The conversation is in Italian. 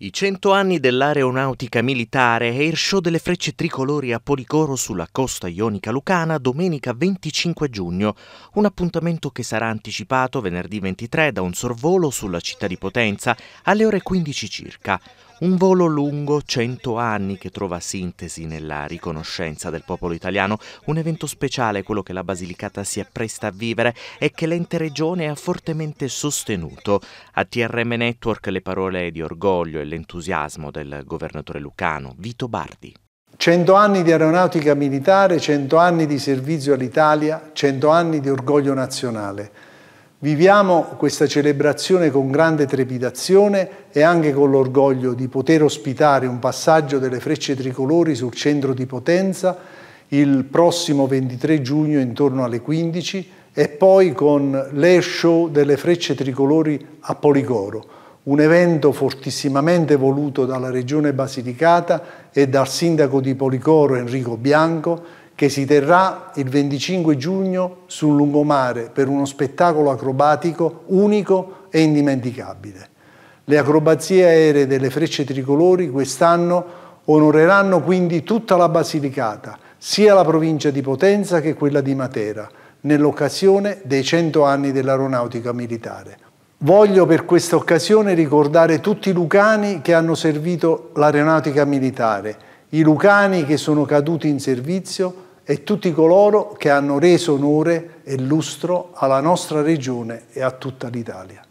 I cento anni dell'aeronautica militare e il show delle frecce tricolori a Policoro sulla costa ionica lucana domenica 25 giugno, un appuntamento che sarà anticipato venerdì 23 da un sorvolo sulla città di Potenza alle ore 15 circa. Un volo lungo cento anni che trova sintesi nella riconoscenza del popolo italiano, un evento speciale quello che la Basilicata si appresta a vivere e che l'ente regione ha fortemente sostenuto. A TRM Network le parole di orgoglio e l'entusiasmo del governatore lucano Vito Bardi. Cento anni di aeronautica militare, cento anni di servizio all'Italia, cento anni di orgoglio nazionale. Viviamo questa celebrazione con grande trepidazione e anche con l'orgoglio di poter ospitare un passaggio delle frecce tricolori sul centro di Potenza il prossimo 23 giugno intorno alle 15 e poi con l'air show delle frecce tricolori a Poligoro, un evento fortissimamente voluto dalla Regione Basilicata e dal sindaco di Poligoro Enrico Bianco che si terrà il 25 giugno sul lungomare per uno spettacolo acrobatico unico e indimenticabile. Le acrobazie aeree delle frecce tricolori quest'anno onoreranno quindi tutta la Basilicata, sia la provincia di Potenza che quella di Matera, nell'occasione dei 100 anni dell'aeronautica militare. Voglio per questa occasione ricordare tutti i lucani che hanno servito l'aeronautica militare, i lucani che sono caduti in servizio e tutti coloro che hanno reso onore e lustro alla nostra regione e a tutta l'Italia.